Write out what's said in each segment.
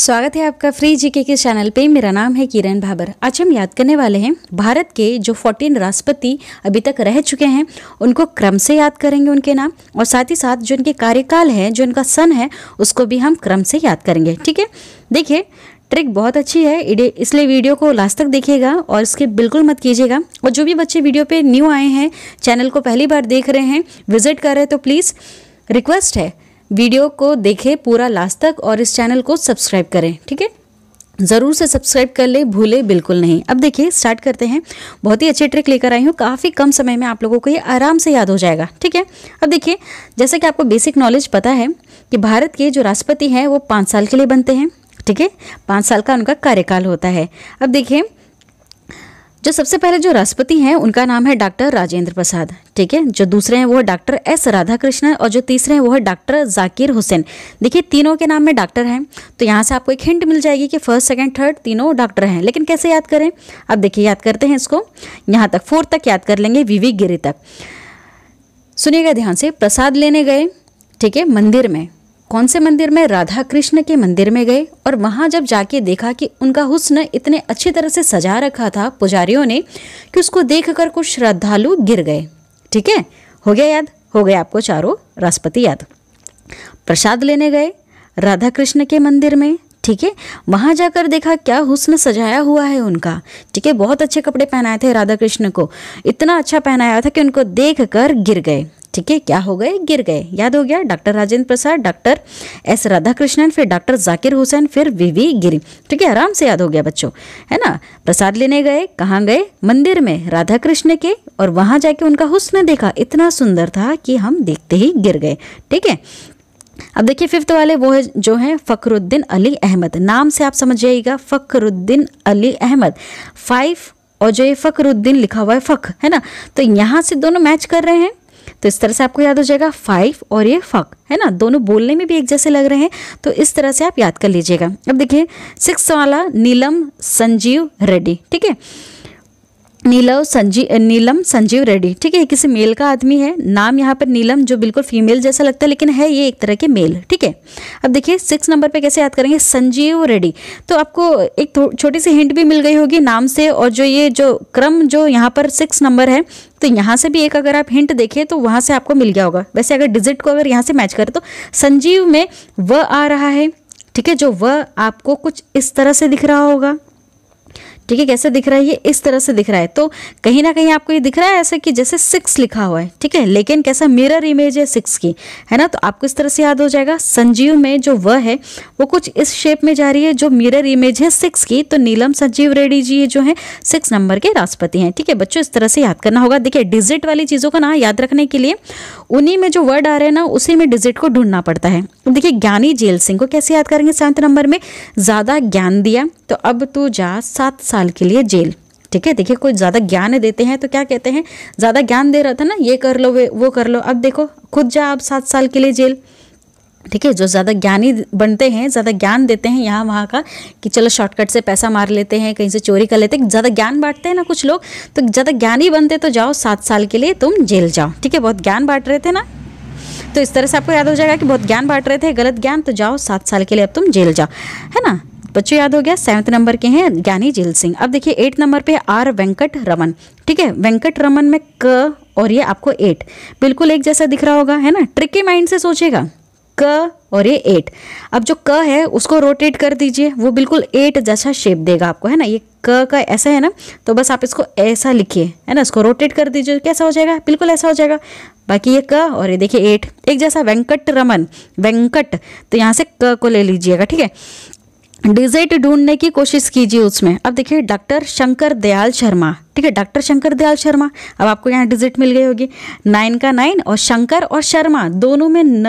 स्वागत है आपका फ्री जीके के चैनल पे मेरा नाम है किरण भाबर आज हम याद करने वाले हैं भारत के जो फोर्टीन राष्ट्रपति अभी तक रह चुके हैं उनको क्रम से याद करेंगे उनके नाम और साथ ही साथ जो उनके कार्यकाल है जो उनका सन है उसको भी हम क्रम से याद करेंगे ठीक है देखिए ट्रिक बहुत अच्छी है इसलिए वीडियो को लास्ट तक देखिएगा और इसके बिल्कुल मत कीजिएगा और जो भी बच्चे वीडियो पर न्यू आए हैं चैनल को पहली बार देख रहे हैं विजिट कर रहे हैं तो प्लीज़ रिक्वेस्ट है वीडियो को देखें पूरा लास्ट तक और इस चैनल को सब्सक्राइब करें ठीक है ज़रूर से सब्सक्राइब कर ले भूले बिल्कुल नहीं अब देखिए स्टार्ट करते हैं बहुत ही अच्छे ट्रिक लेकर आई हूँ काफ़ी कम समय में आप लोगों को ये आराम से याद हो जाएगा ठीक है अब देखिए जैसे कि आपको बेसिक नॉलेज पता है कि भारत के जो राष्ट्रपति हैं वो पाँच साल के लिए बनते हैं ठीक है पाँच साल का उनका कार्यकाल होता है अब देखिए जो सबसे पहले जो राष्ट्रपति हैं उनका नाम है डॉक्टर राजेंद्र प्रसाद ठीक है जो दूसरे हैं वो है डॉक्टर एस राधाकृष्णन और जो तीसरे हैं वो है डॉक्टर जाकिर हुसैन देखिए तीनों के नाम में डॉक्टर हैं तो यहाँ से आपको एक हिंट मिल जाएगी कि फर्स्ट सेकंड थर्ड तीनों डॉक्टर हैं लेकिन कैसे याद करें अब देखिए याद करते हैं इसको यहाँ तक फोर्थ तक याद कर लेंगे विवेक गिरी तक सुनिएगा ध्यान से प्रसाद लेने गए ठीक है मंदिर में कौन से मंदिर में राधा कृष्ण के मंदिर में गए और वहाँ जब जाके देखा कि उनका हुस्न इतने अच्छी तरह से सजा रखा था पुजारियों ने कि उसको देखकर कुछ श्रद्धालु गिर गए ठीक है हो गया याद हो गया आपको चारों राष्ट्रपति याद प्रसाद लेने गए राधा कृष्ण के मंदिर में ठीक है वहाँ जाकर देखा क्या हुस्न सजाया हुआ है उनका ठीक है बहुत अच्छे कपड़े पहनाए थे राधा कृष्ण को इतना अच्छा पहनाया था कि उनको देख कर गिर गए ठीक है क्या हो गए गिर गए याद हो गया doctor Rajendra Prasad doctor S Radhakrishnan फिर डॉक्टर जाकिर हुसैन फिर वीवी गिरी ठीक है आराम से याद हो गया बच्चों है ना प्रसाद लेने गए कहाँ गए मंदिर में राधा कृष्ण के और वहाँ जाके उनका हुस्न देखा इतना सुंदर था कि हम देखते ही गिर गए ठीक है अब देखिए फिफ्थ वाले वो है जो है फ़खरुद्दीन अली अहमद नाम से आप समझ जाइएगा फ़खरुद्दीन अली अहमद फाइव और जो ये फ़खरुद्दीन लिखा हुआ है फ़ख है ना तो यहाँ से दोनों मैच कर रहे हैं तो इस तरह से आपको याद हो जाएगा फाइव और ये फक है ना दोनों बोलने में भी एक जैसे लग रहे हैं तो इस तरह से आप याद कर लीजिएगा अब देखिए सिक्स वाला नीलम संजीव रेड्डी ठीक है नीलव संजीव नीलम संजीव रेड्डी ठीक है किसी मेल का आदमी है नाम यहाँ पर नीलम जो बिल्कुल फीमेल जैसा लगता है लेकिन है ये एक तरह के मेल ठीक है अब देखिए सिक्स नंबर पे कैसे याद करेंगे संजीव रेड्डी तो आपको एक छोटी सी हिंट भी मिल गई होगी नाम से और जो ये जो क्रम जो यहाँ पर सिक्स नंबर है तो यहाँ से भी एक अगर आप हिंट देखें तो वहाँ से आपको मिल गया होगा वैसे अगर डिजिट को अगर यहाँ से मैच करें तो संजीव में व आ रहा है ठीक है जो व आपको कुछ इस तरह से दिख रहा होगा ठीक है कैसे दिख रहा है ये इस तरह से दिख रहा है तो कहीं ना कहीं आपको ये दिख रहा है ऐसे कि जैसे सिक्स लिखा हुआ है ठीक है लेकिन कैसा मिरर इमेज है सिक्स की है ना तो आपको इस तरह से याद हो जाएगा संजीव में जो वह है वो कुछ इस शेप में जा रही है जो मिरर इमेज है सिक्स की तो नीलम संजीव रेड्डी जी जो है सिक्स नंबर के राष्ट्रपति हैं ठीक है बच्चों इस तरह से याद करना होगा देखिए डिजिट वाली चीज़ों का ना याद रखने के लिए उन्हीं में जो वर्ड आ रहे हैं ना उसी में डिजिट को ढूंढना पड़ता है देखिए ज्ञानी जेल सिंह को कैसे याद करेंगे सेवंथ नंबर में ज़्यादा ज्ञान दिया तो अब तू जा सात साल के लिए जेल ठीक है देखिए कोई ज़्यादा ज्ञान देते हैं तो क्या कहते हैं ज़्यादा ज्ञान दे रहा था ना ये कर लो वो कर लो अब देखो खुद जा आप सात साल के लिए जेल ठीक है जो ज़्यादा ज्ञानी बनते हैं ज़्यादा ज्ञान देते हैं यहाँ वहाँ का कि चलो शॉर्टकट से पैसा मार लेते हैं कहीं से चोरी कर लेते हैं ज़्यादा ज्ञान बांटते हैं ना कुछ लोग तो ज़्यादा ज्ञानी बनते तो जाओ सात साल के लिए तुम जेल जाओ ठीक है बहुत ज्ञान बांट रहे थे ना तो इस तरह से आपको याद हो जाएगा कि बहुत ज्ञान बांट रहे थे गलत ज्ञान तो जाओ सात साल के लिए अब तुम जेल जाओ है ना बच्चों याद हो गया सेवन्थ नंबर के हैं ज्ञानी झील सिंह अब देखिए एट नंबर पे आर वेंकट रमन ठीक है वेंकट रमन में क और ये आपको एट बिल्कुल एक जैसा दिख रहा होगा है ना ट्रिकी माइंड से सोचेगा क और ये एट अब जो क है उसको रोटेट कर दीजिए वो बिल्कुल एट जैसा शेप देगा आपको है ना ये क का ऐसा है ना तो बस आप इसको ऐसा लिखिए है ना इसको रोटेट कर दीजिए कैसा हो जाएगा बिल्कुल ऐसा हो जाएगा बाकी ये क और ये देखिए एट एक जैसा वेंकट रमन वेंकट तो यहाँ से क को ले लीजिएगा ठीक है डिजिट ढूंढने की कोशिश कीजिए उसमें अब देखिए डॉक्टर शंकर दयाल शर्मा ठीक है डॉक्टर शंकर दयाल शर्मा अब आपको यहाँ डिजिट मिल गई होगी नाइन का नाइन और शंकर और शर्मा दोनों में न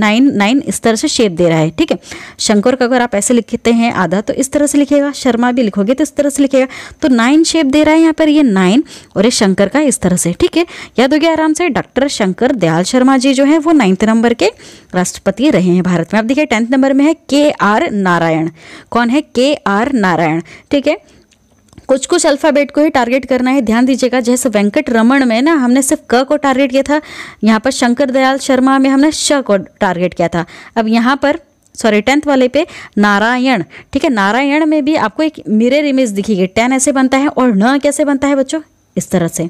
नाइन नाइन इस तरह से शेप दे रहा है ठीक है शंकर का अगर आप ऐसे लिखते हैं आधा तो इस तरह से लिखेगा शर्मा भी लिखोगे तो इस तरह से लिखेगा तो नाइन शेप दे रहा है यहाँ पर ये नाइन और ये शंकर का इस तरह से ठीक है याद हो गया आराम से डॉक्टर शंकर दयाल शर्मा जी जो है वो नाइन्थ नंबर के राष्ट्रपति रहे हैं भारत में आप देखिए टेंथ नंबर में है के आर नारायण कौन है के आर नारायण ठीक है कुछ कुछ अल्फ़ाबेट को ही टारगेट करना है ध्यान दीजिएगा जैसे वेंकट रमन में ना हमने सिर्फ क को टारगेट किया था यहाँ पर शंकर दयाल शर्मा में हमने श को टारगेट किया था अब यहाँ पर सॉरी टेंथ वाले पे नारायण ठीक है नारायण में भी आपको एक मिरर इमेज दिखेगी टेन ऐसे बनता है और न कैसे बनता है बच्चों इस तरह से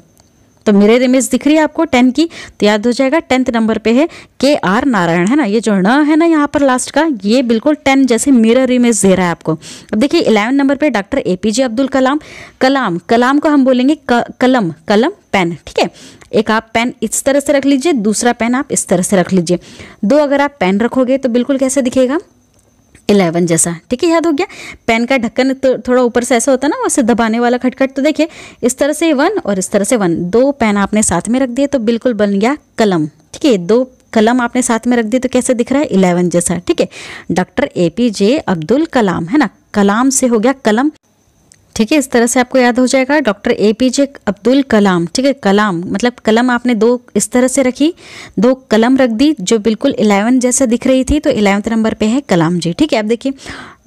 तो मेरे इमेज दिख रही है आपको टेन की तो याद हो जाएगा टेंथ नंबर पे है के आर नारायण है ना ये जो न है ना यहाँ पर लास्ट का ये बिल्कुल टेन जैसे मिरर इमेज दे रहा है आपको अब देखिए इलेवन नंबर पे doctor A P J Abdul Kalam Kalam Kalam को हम बोलेंगे क, कलम कलम पेन ठीक है एक आप पेन इस तरह से रख लीजिए दूसरा पेन आप इस तरह से रख लीजिए दो अगर आप पेन रखोगे तो बिल्कुल कैसे दिखेगा इलेवन जैसा ठीक है याद हो गया पेन का ढक्कन तो थोड़ा ऊपर से ऐसा होता है ना वैसे दबाने वाला खटखट तो देखिए इस तरह से वन और इस तरह से वन दो पेन आपने साथ में रख दिए तो बिल्कुल बन गया कलम ठीक है दो कलम आपने साथ में रख दी तो कैसे दिख रहा है इलेवन जैसा ठीक है doctor A P J Abdul Kalam है ना कलाम से हो गया कलम ठीक है इस तरह से आपको याद हो जाएगा doctor A P J Abdul Kalam ठीक है कलाम मतलब कलम आपने दो इस तरह से रखी दो कलम रख दी जो बिल्कुल इलेवन जैसा दिख रही थी तो इलेवंथ नंबर पे है कलाम जी ठीक है आप देखिए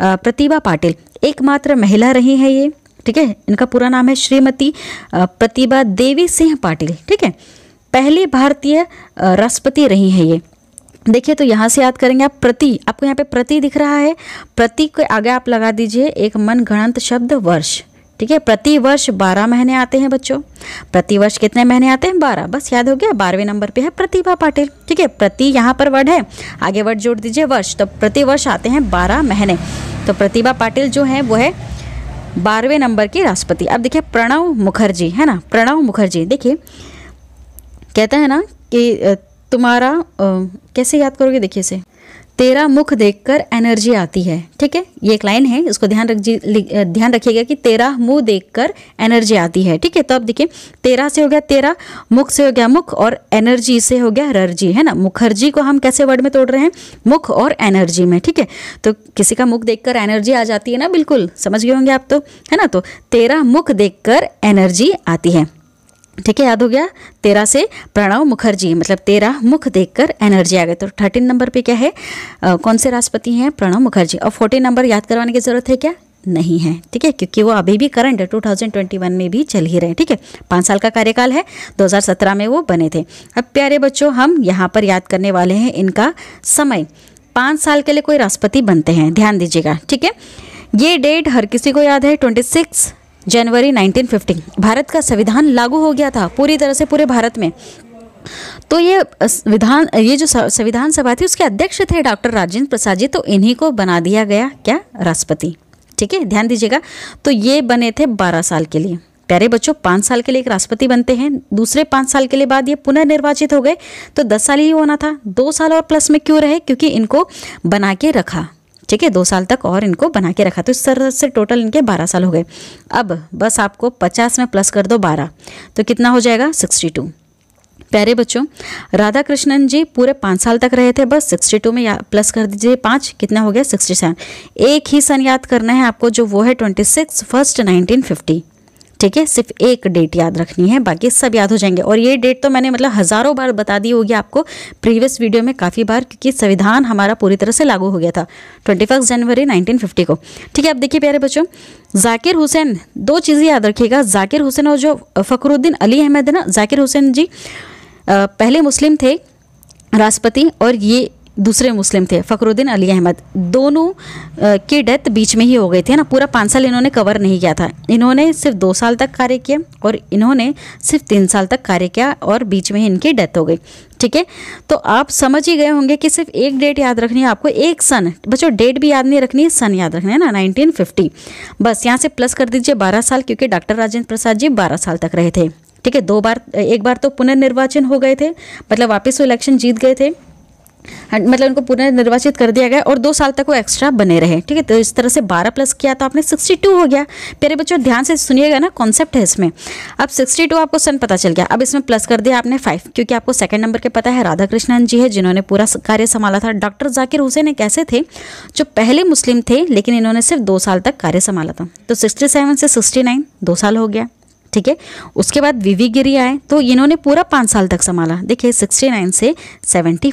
प्रतिभा पाटिल एकमात्र महिला रही है ये ठीक है इनका पूरा नाम है श्रीमती प्रतिभा देवी सिंह पाटिल ठीक है पहली भारतीय राष्ट्रपति रही है ये देखिए तो यहाँ से याद करेंगे आप प्रति आपको यहाँ पे प्रति दिख रहा है प्रति को आगे आप लगा दीजिए एक मन गणंत शब्द वर्ष ठीक है प्रति वर्ष बारह महीने आते हैं बच्चों प्रति वर्ष कितने महीने आते हैं बारह बस याद हो गया बारहवें नंबर पे है प्रतिभा पाटिल ठीक है प्रति यहाँ पर वर्ड है आगे वर्ड जोड़ दीजिए वर्ष तो प्रतिवर्ष आते हैं बारह महीने तो प्रतिभा पाटिल जो है वो है बारहवें नंबर की राष्ट्रपति अब देखिए प्रणव मुखर्जी है ना प्रणव मुखर्जी देखिए कहते हैं ना कि तुम्हारा आ, कैसे याद करोगे देखिए इसे तेरा मुख देखकर एनर्जी आती है ठीक है ये एक लाइन है इसको ध्यान रख ध्यान रखिएगा कि तेरा मुंह देखकर एनर्जी आती है ठीक है तो अब देखिए तेरा से हो गया तेरा मुख से हो गया मुख और एनर्जी से हो गया रर्जी है ना मुखर्जी को हम कैसे वर्ड में तोड़ रहे हैं मुख और एनर्जी में ठीक है तो किसी का मुख देख एनर्जी आ जाती है ना बिल्कुल समझ गए होंगे आप तो है ना तो तेरा मुख देख एनर्जी आती है ठीक है याद हो गया तेरह से प्रणव मुखर्जी मतलब तेरह मुख देखकर एनर्जी आ गई तो थर्टीन नंबर पे क्या है आ, कौन से राष्ट्रपति हैं प्रणव मुखर्जी और फोर्टीन नंबर याद करवाने की ज़रूरत है क्या नहीं है ठीक है क्योंकि वो अभी भी करंट है 2021 में भी चल ही रहे हैं ठीक है पाँच साल का कार्यकाल है 2017 में वो बने थे अब प्यारे बच्चों हम यहाँ पर याद करने वाले हैं इनका समय पाँच साल के लिए कोई राष्ट्रपति बनते हैं ध्यान दीजिएगा ठीक है ये डेट हर किसी को याद है ट्वेंटी सिक्स जनवरी 1950 भारत का संविधान लागू हो गया था पूरी तरह से पूरे भारत में तो ये विधान ये जो संविधान सभा थी उसके अध्यक्ष थे डॉक्टर राजेंद्र प्रसाद जी तो इन्हीं को बना दिया गया क्या राष्ट्रपति ठीक है ध्यान दीजिएगा तो ये बने थे बारह साल के लिए प्यारे बच्चों पाँच साल के लिए एक राष्ट्रपति बनते हैं दूसरे पाँच साल के लिए बाद ये पुनर्निर्वाचित हो गए तो दस साल ही होना था दो साल और प्लस में क्यों रहे क्योंकि इनको बना के रखा ठीक है दो साल तक और इनको बना के रखा तो इस तरह से टोटल इनके बारह साल हो गए अब बस आपको पचास में प्लस कर दो बारह तो कितना हो जाएगा सिक्सटी टू प्यारे बच्चों राधा कृष्णन जी पूरे पाँच साल तक रहे थे बस सिक्सटी टू में या प्लस कर दीजिए पाँच कितना हो गया सिक्सटी सेवन एक ही सन याद करना है आपको जो वो है twenty six first nineteen fifty ठीक है सिर्फ एक डेट याद रखनी है बाकी सब याद हो जाएंगे और ये डेट तो मैंने मतलब हज़ारों बार बता दी होगी आपको प्रीवियस वीडियो में काफ़ी बार क्योंकि संविधान हमारा पूरी तरह से लागू हो गया था ट्वेंटी फर्स्ट जनवरी नाइनटीन फिफ्टी को ठीक है आप देखिए प्यारे बच्चों जाकिर हुसैन दो चीज़ें याद रखिएगा जाकिर हुसैन और जो फ़खरुद्दीन अली अहमद है ना जाकिर हुसैन जी पहले मुस्लिम थे राष्ट्रपति और ये दूसरे मुस्लिम थे फ़खरुद्दीन अली अहमद दोनों की डेथ बीच में ही हो गई थी ना पूरा पाँच साल इन्होंने कवर नहीं किया था इन्होंने सिर्फ दो साल तक कार्य किया और इन्होंने सिर्फ तीन साल तक कार्य किया और बीच में ही इनकी डेथ हो गई ठीक है तो आप समझ ही गए होंगे कि सिर्फ एक डेट याद रखनी है आपको एक सन बच्चों डेट भी याद नहीं रखनी है सन याद रखना है ना 1950 बस यहाँ से प्लस कर दीजिए 12 साल क्योंकि डॉक्टर राजेंद्र प्रसाद जी 12 साल तक रहे थे ठीक है दो बार एक बार तो पुनर्निर्वाचन हो गए थे मतलब वापस वो इलेक्शन जीत गए थे हाँ, मतलब उनको निर्वाचित कर दिया गया और दो साल तक वो एक्स्ट्रा बने रहे ठीक है तो इस तरह से बारह प्लस किया तो आपने सिक्सटी टू हो गया प्यारे बच्चों ध्यान से सुनिएगा ना कॉन्सेप्ट है इसमें अब सिक्सटी टू आपको सन पता चल गया अब इसमें प्लस कर दिया आपने फाइव क्योंकि आपको सेकंड नंबर के पता है राधा कृष्णन जी है जिन्होंने पूरा कार्य संभाला था डॉक्टर जाकिर हुसैन एक ऐसे थे जो पहले मुस्लिम थे लेकिन इन्होंने सिर्फ दो साल तक कार्य संभाला था तो सिक्सटी से सिक्सटी दो साल हो गया ठीक है उसके बाद विवी गिरी आए तो इन्होंने पूरा पाँच साल तक संभाला देखिए सिक्सटी से सेवेंटी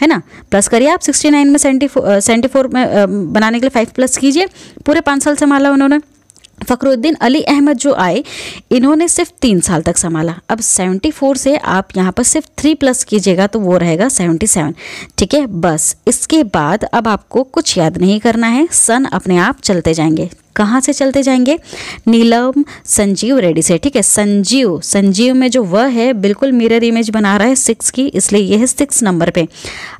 है ना प्लस करिए आप सिक्सटी नाइन में सेवेंटी फोर सेवेंटी फोर में बनाने के लिए फाइव प्लस कीजिए पूरे पाँच साल संभाला उन्होंने फ़खरुद्दीन अली अहमद जो आए इन्होंने सिर्फ तीन साल तक संभाला अब 74 से आप यहाँ पर सिर्फ थ्री प्लस कीजिएगा तो वो रहेगा 77 ठीक है बस इसके बाद अब आपको कुछ याद नहीं करना है सन अपने आप चलते जाएंगे कहाँ से चलते जाएंगे नीलम संजीव रेडी से ठीक है संजीव संजीव में जो वह है बिल्कुल मिरर इमेज बना रहा है सिक्स की इसलिए यह है सिक्स नंबर पे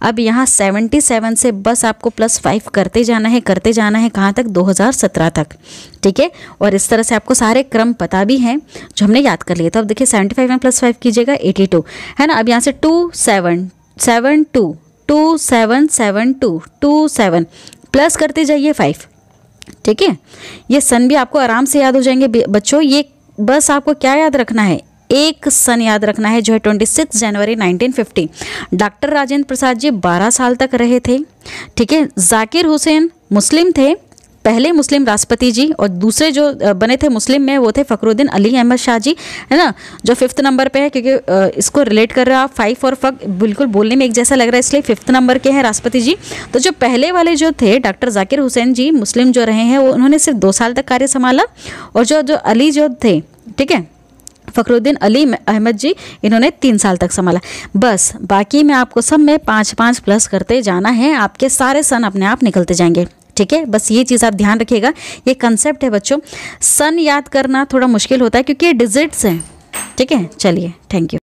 अब यहाँ सेवेंटी सेवन से बस आपको प्लस फाइव करते जाना है करते जाना है कहाँ तक 2017 तक ठीक है और इस तरह से आपको सारे क्रम पता भी हैं जो हमने याद कर लिए तो अब देखिए सेवेंटी फाइव में प्लस फाइव कीजिएगा एटी टू है ना अब यहाँ से two seven seven two two seven seven two two seven plus करते जाइए फाइव ठीक है ये सन भी आपको आराम से याद हो जाएंगे बच्चों ये बस आपको क्या याद रखना है एक सन याद रखना है जो है ट्वेंटी सिक्स जनवरी nineteen fifty doctor Rajendra Prasad ji बारह साल तक रहे थे ठीक है जाकिर हुसैन मुस्लिम थे पहले मुस्लिम राष्ट्रपति जी और दूसरे जो बने थे मुस्लिम में वो थे फखरुद्दीन अली अहमद शाह जी है ना जो फिफ्थ नंबर पे है क्योंकि इसको रिलेट कर रहा फाइव और फक बिल्कुल बोलने में एक जैसा लग रहा है इसलिए फिफ्थ नंबर के हैं राष्ट्रपति जी तो जो पहले वाले जो थे डॉक्टर जाकिर हुसैन जी मुस्लिम जो रहे हैं वो उन्होंने सिर्फ दो साल तक कार्य संभाला और जो जो अली जो थे ठीक है फ़खरुद्दीन अली अहमद जी इन्होंने तीन साल तक संभाला बस बाकी में आपको सब में पाँच पाँच प्लस करते जाना है आपके सारे सन अपने आप निकलते जाएंगे ठीक है बस ये चीज़ आप ध्यान रखिएगा ये कंसेप्ट है बच्चों सन याद करना थोड़ा मुश्किल होता है क्योंकि ये डिजिट्स हैं ठीक है चलिए थैंक यू